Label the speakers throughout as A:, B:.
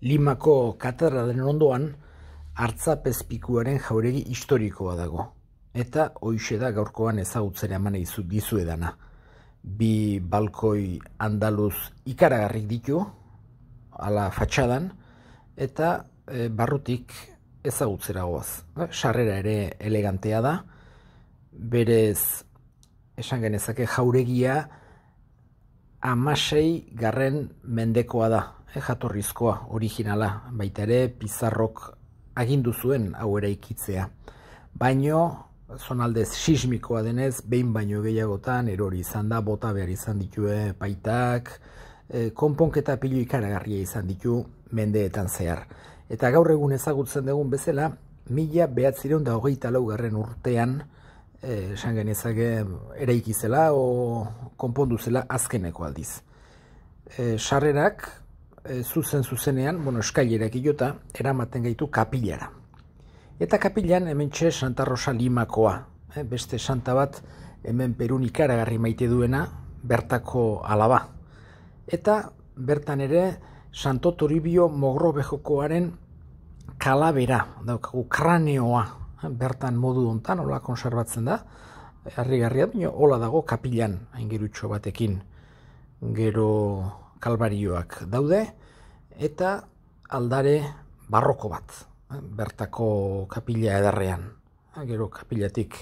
A: Limako katedralen ondoan hartza pezpikuaren jauregi historikoa dago. Eta hoxe da gaurkoan ezagutzen eman izu dizu edana. Bi balkoi andaluz ikaragarrik ditu, ala fatxadan, eta e, barrutik ezagutzera goaz. Ba, sarrera ere elegantea da, berez esan genezake jauregia amasei garren mendekoa da jatorrizkoa, originala, baita ere pizarrok agindu zuen hau eraikitzea. Baino, zonaldez sismikoa denez, behin baino gehiagotan erori izan da, bota behar izan ditue eh, baitak, eh, konponketa pilu ikaragarria izan ditu mendeetan zehar. Eta gaur egun ezagutzen dugun bezala, mila behatzireun da hogeita laugarren urtean, eh, esan genezake eraiki zela o konpondu zela azkeneko aldiz. E, e, zuzen zuzenean, bueno, eskailerak iota, eramaten gaitu kapilara. Eta kapilan hemen txe Santa Rosa Limakoa, e, beste santa bat hemen Perun ikaragarri maite duena, bertako alaba. Eta bertan ere Santo Toribio Mogrobejokoaren kalabera, daukagu kraneoa, eh, bertan modu dontan, hola konservatzen da, harri-garria, hola dago kapilan, gerutxo batekin, gero kalbarioak daude, eta aldare barroko bat, eh, bertako kapila edarrean. Eh, gero kapilatik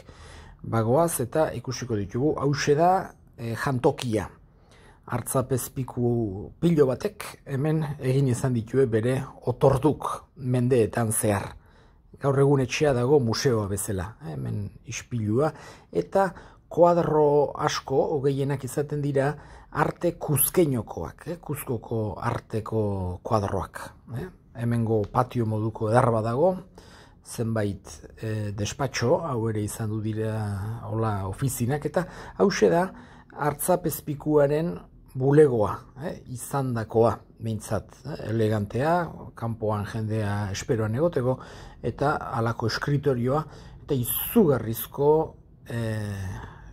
A: bagoaz eta ikusiko ditugu, hause da e, jantokia. Artzapezpiku pilo batek hemen egin izan ditue bere otorduk mendeetan zehar. Gaur egun etxea dago museoa bezala, hemen ispilua. Eta kuadro asko, hogeienak izaten dira, arte kuzkeinokoak, eh? kuzkoko arteko kuadroak. Eh? Hemengo patio moduko edar badago, zenbait eh, despatxo, hau ere izan du dira hola ofizinak, eta hause da hartza bulegoa, eh? izan dakoa, eh? elegantea, kanpoan jendea esperoan egoteko, eta halako eskritorioa, eta izugarrizko eh,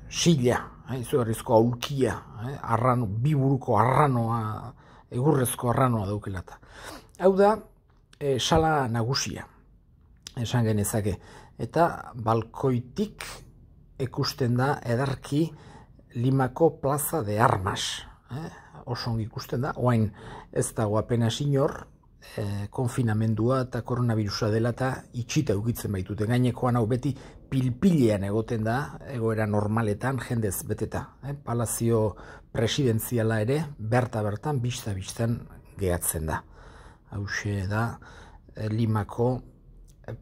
A: silla, hain zuarrizko aulkia, eh, arrano, biburuko arranoa, egurrezko arranoa daukelata. Hau da, eh, sala nagusia, esan genezake, eta balkoitik ikusten da edarki limako plaza de armas. Eh? Oso ikusten da, oain ez dago apena sinor, e, konfinamendua eta koronavirusa dela eta itxita eukitzen baitute. Gainekoan hau beti pilpilean egoten da, egoera normaletan, jendez beteta. E, eh, palazio presidenziala ere, berta-bertan, bizta bistan gehatzen da. Hau da, e, Limako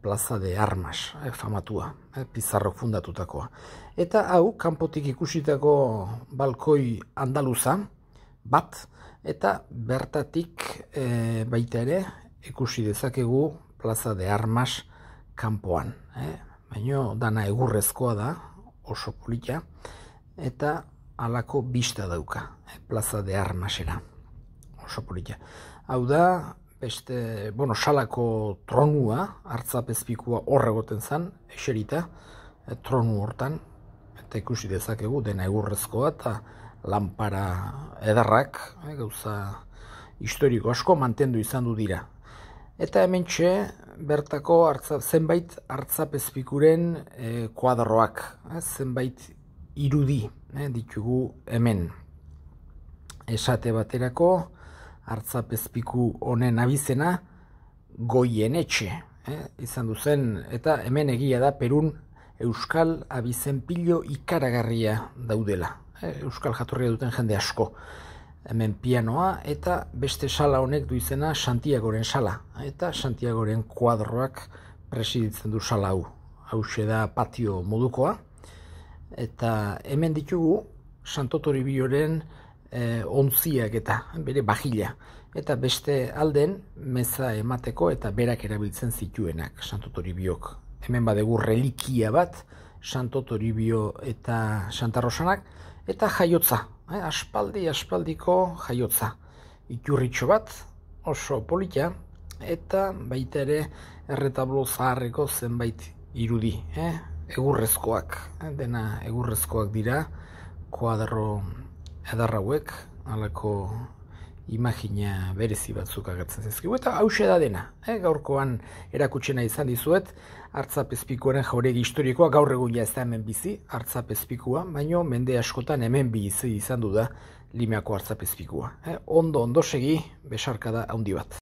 A: plaza de armas, famatua, eh, pizarro fundatutakoa. Eta hau, kanpotik ikusitako balkoi andaluza, bat, eta bertatik e, baita ere ikusi dezakegu plaza de armas kanpoan. E? Baina dana egurrezkoa da, oso polita, eta halako bista dauka, eh, plaza de armasera, oso polita. Hau da, beste, bueno, salako tronua, hartzapezpikua horregoten zen, eserita, tronu hortan, eta ikusi dezakegu dena egurrezkoa, eta, lampara edarrak, eh, gauza historiko asko mantendu izan du dira. Eta hemen txe, bertako hartza, zenbait hartzapezpikuren eh, kuadroak, eh, zenbait irudi eh, ditugu hemen. Esate baterako, hartzapezpiku honen abizena, goien etxe, Eh, izan du zen, eta hemen egia da Perun Euskal abizen pilo ikaragarria daudela. Eh, euskal jatorria duten jende asko hemen pianoa eta beste sala honek du izena Santiagoren sala eta Santiagoren kuadroak presiditzen du sala hau. Hau da patio modukoa eta hemen ditugu Santotori bioren e, eh, onziak eta bere bajila eta beste alden meza emateko eta berak erabiltzen zituenak Santotori biok. Hemen badegu relikia bat Santotori bio eta Santa Rosanak, eta jaiotza, eh, aspaldi aspaldiko jaiotza. Iturritxo bat, oso polita, eta baita ere erretablo zaharreko zenbait irudi, eh, egurrezkoak, eh, dena egurrezkoak dira, koadarro edarrauek, alako imagina berezi batzuk agertzen zizkigu eta hause da dena. E, gaurkoan erakutsena izan dizuet, hartza pezpikuaren jauregi historikoa gaur egun ja ez hemen bizi, hartza pezpikua, baino mende askotan hemen bizi izan du da limeako hartza pezpikua. E, eh? ondo, ondo segi, besarka da handi bat.